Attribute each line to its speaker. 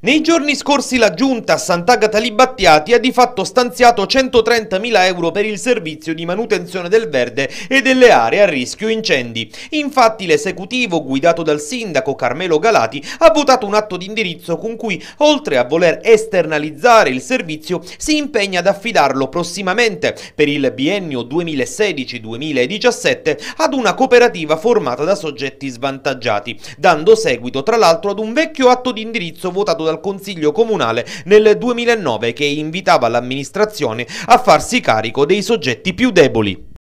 Speaker 1: Nei giorni scorsi la Giunta a Sant'Agata Libattiati ha di fatto stanziato 130.000 euro per il servizio di manutenzione del verde e delle aree a rischio incendi. Infatti l'esecutivo, guidato dal sindaco Carmelo Galati, ha votato un atto di indirizzo con cui, oltre a voler esternalizzare il servizio, si impegna ad affidarlo prossimamente, per il biennio 2016-2017, ad una cooperativa formata da soggetti svantaggiati, dando seguito tra l'altro ad un vecchio atto di indirizzo votato dal Consiglio Comunale nel 2009 che invitava l'amministrazione a farsi carico dei soggetti più deboli.